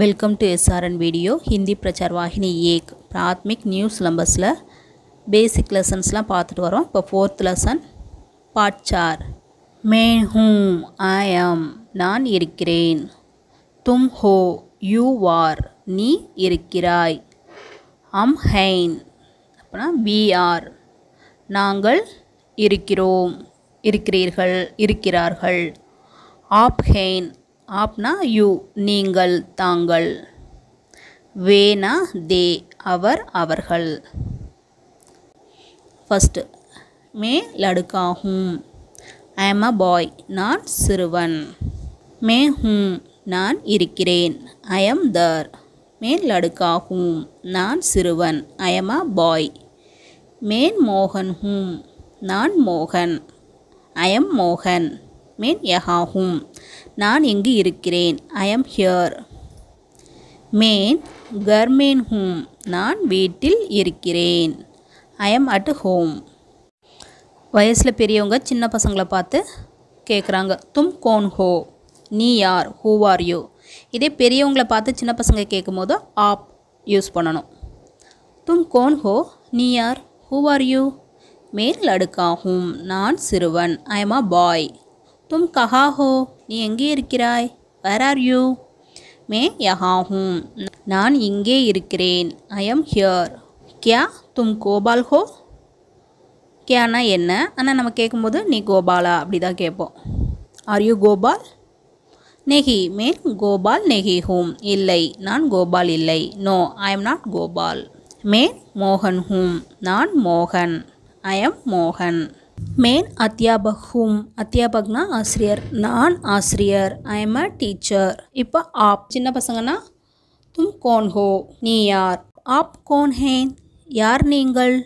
welcome to SRN video Hindi Prachar Vahini ஏக் பிராத்மிக் new சிலம்பஸில் பேசிக் லெசன்ஸ்லாம் பார்த்துட்டு வரோம் இப்போ ஃபோர்த் லெசன் பாட்சார் சார் மே ஹூ ஐ எம் நான் இருக்கிறேன் தும் ஹோ யூ ஆர் நீ இருக்கிறாய் அம் ஹைன் அப்படின்னா வி ஆர் நாங்கள் இருக்கிறோம் இருக்கிறீர்கள் இருக்கிறார்கள் ஆப் ஹெயின் ஆப்னா யூ நீங்கள் தாங்கள் வேனா தே அவர் அவர்கள் first May லடுக்காகும் I am a பாய் நான் சிறுவன் மே ஹூம் நான் இருக்கிறேன் ஐ எம் தர் மேன் லடுக்காகும் நான் சிறுவன் ஐ எம் அ பாய் மேன் மோகன் ஹூம் நான் மோகன் ஐ எம் மோகன் மீன் யஹாஹும் நான் இங்கு இருக்கிறேன் ஐ எம் ஹியர் மேன் கர்மேன் ஹூம் நான் வீட்டில் இருக்கிறேன் ஐ எம் அட் ஹோம் வயசில் பெரியவங்க சின்ன பசங்களை பார்த்து கேட்குறாங்க தும் கோன் ஹோ நீ யார் ஹூ ஆர் யூ இதே பெரியவங்களை பார்த்து சின்ன பசங்க கேட்கும் போது ஆப் யூஸ் பண்ணணும் தும் கோன் ஹோ நீ யார் ஹூ ஆர் யூ மேல் அடுக்காகும் நான் சிறுவன் ஐ எம் அ பாய் தும் கஹாஹோ நீ எங்கே இருக்கிறாய் வேர் ஆர் யூ மே யஹாஹூம் நான் இங்கே இருக்கிறேன் ஐ எம் ஹியர் கியா தும் கோபால் ஹோ கியானா என்ன ஆனால் நம்ம கேட்கும்போது நீ கோபாலா அப்படி தான் கேட்போம் ஆர் யூ கோபால் நெஹி மீன் கோபால் நெஹி ஹூம் இல்லை நான் கோபால் இல்லை no I am not Gopal man மோகன் ஹூம் நான் மோகன் ஐ எம் மோகன் main अत्यापक अत्यापकन आश्रियर naan आश्रियर M a teacher इप आप चिन्ह पसंगना तुम कौन हो नी यार आप कौन हैं यार नींगल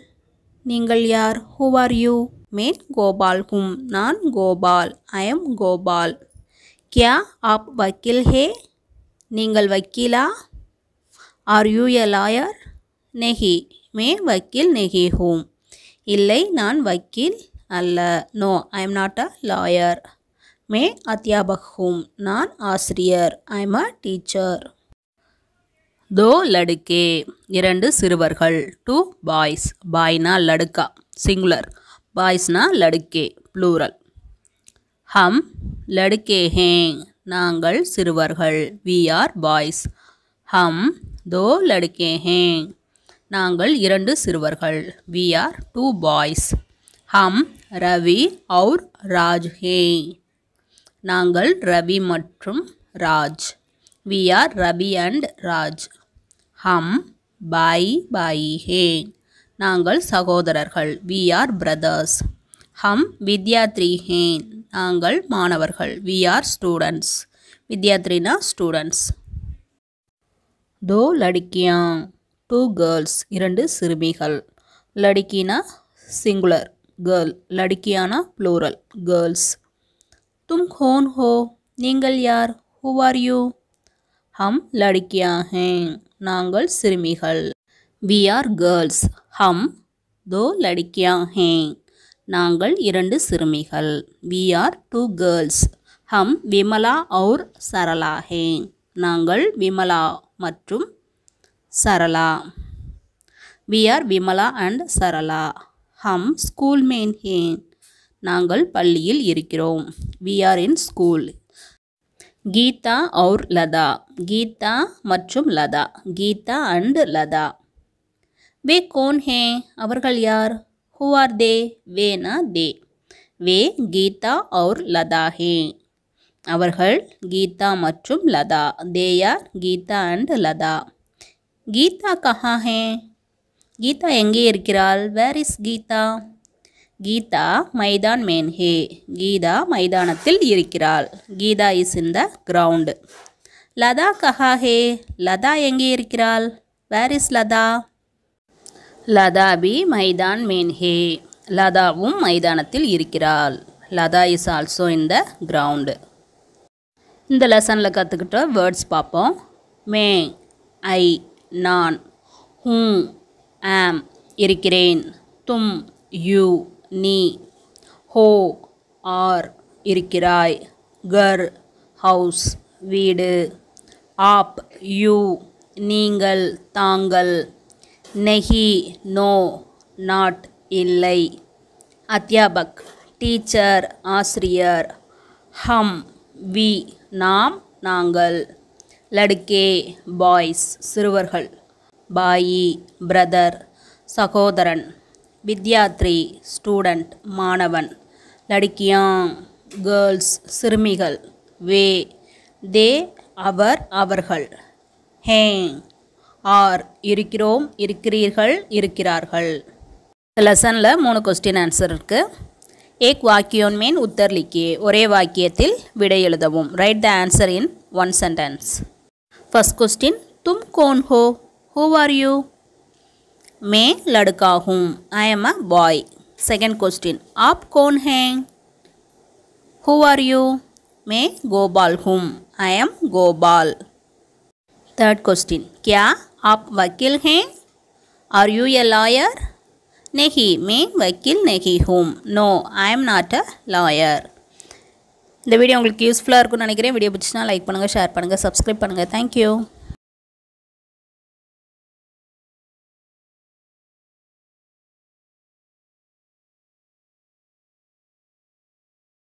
नींगल यार हु आर यू मेन गोपाल हूँ नान गोपाल ऐम गोपाल क्या आप वकील है नींगल वकीला आर यू ए लायर नहीं मैं वकील नहीं हूँ इले नान वकील அல்ல no I am not a lawyer மே அத்தியாபகும் நான் ஆசிரியர் ஐ எம் அ டீச்சர் தோ லடுக்கே இரண்டு சிறுவர்கள் டூ பாய்ஸ் பாய்னா லடுக்கா சிங்குலர் பாய்ஸ்னா லடுக்கே ப்ளூரல் ஹம் லடுக்கே ஹேங் நாங்கள் சிறுவர்கள் வி ஆர் பாய்ஸ் ஹம் தோ லடுக்கே ஹேங் நாங்கள் இரண்டு சிறுவர்கள் வி ஆர் டூ பாய்ஸ் ஹம் ரவி அவுர் ராஜ் ஹே நாங்கள் ரவி மற்றும் Raj we are Ravi and Raj ஹம் பாய் பாய் ஹே நாங்கள் சகோதரர்கள் வி ஆர் பிரதர்ஸ் ஹம் வித்யாத்ரி ஹே நாங்கள் மாணவர்கள் வி ஆர் ஸ்டூடெண்ட்ஸ் வித்யாத்ரினா ஸ்டூடெண்ட்ஸ் தோ லடிக்கியா டூ கேர்ள்ஸ் இரண்டு சிறுமிகள் லடிக்கினா சிங்குலர் கேர்ள் லடுக்கியானா ப்ளூரல் கேர்ள்ஸ் தும் ஹோன் ஹோ நீங்கள் யார் ஹூ ஆர் யூ ஹம் லடுக்கியா ஹேங் நாங்கள் சிறுமிகள் வி ஆர் கேர்ள்ஸ் ஹம் தோ லடுக்கியா ஹேங் நாங்கள் இரண்டு சிறுமிகள் வி ஆர் டூ கேர்ள்ஸ் ஹம் விமலா அவுர் சரளா ஹேங் நாங்கள் விமலா மற்றும் Sarala we are Vimala and Sarala हम स्कूल में पलोम we are in school Geeta और लता गीता लता गीता अंड लता वे कौन हैं यार हु आर दे वे ना दे वे गीता और लता हैं Geeta Lata they are Geeta and Lata Geeta कहाँ हैं கீதா எங்கே இருக்கிறாள் வேர் இஸ் கீதா கீதா மைதான் மேன் ஹே கீதா மைதானத்தில் இருக்கிறாள் Geeta is in the ground Lata கஹா ஹே லதா எங்கே இருக்கிறாள் வேர் இஸ் லதா லதா பி மைதான் மேன் ஹே லதாவும் மைதானத்தில் இருக்கிறாள் Lata is also in the ground இந்த லெசனில் கற்றுக்கிட்ட வேர்ட்ஸ் பார்ப்போம் மே ஐ நான் ஹூ ஆம் இருக்கிறேன் தும் யூ நீ ஹோ ஆர் இருக்கிறாய் கர் ஹவுஸ் வீடு ஆப் யூ நீங்கள் தாங்கள் நெஹி நோ நாட் இல்லை அத்தியாபக் டீச்சர் ஆசிரியர் ஹம் வி நாம் நாங்கள் லடுக்கே பாய்ஸ் சிறுவர்கள் பாயி பிரதர் சகோதரன் வித்யாத்ரி ஸ்டூடெண்ட் மாணவன் லடிக்கியாங் கேர்ள்ஸ் சிறுமிகள் வே தே அவர் அவர்கள் ஹேங் ஆர் இருக்கிறோம் இருக்கிறீர்கள் இருக்கிறார்கள் லெசனில் மூணு கொஸ்டின் ஆன்சர் இருக்குது ஏக் வாக்கியோன் மீன் உத்தர் ஒரே வாக்கியத்தில் விடை எழுதவும் write the answer in one sentence first question தும் கோன் ஹோ ஹூ ஆர் யூ மே லடுக்கா ஹூம் I am a boy second question ஆப் கோன் ஹேங் ஹூ ஆர் யூ மே கோபால் ஹூம் I am Gopal third question கியா ஆப் வக்கீல் ஹேங் ஆர் யூ எ லாயர் நெஹி மே வக்கீல் நெஹி ஹூம் no I am not a lawyer இந்த வீடியோ உங்களுக்கு யூஸ்ஃபுல்லாக இருக்கும்னு நினைக்கிறேன் வீடியோ பிடிச்சினா லைக் பண்ணுங்கள் ஷேர் பண்ணுங்கள் சப்ஸ்கிரைப் பண்ணுங்கள் தேங்க்யூ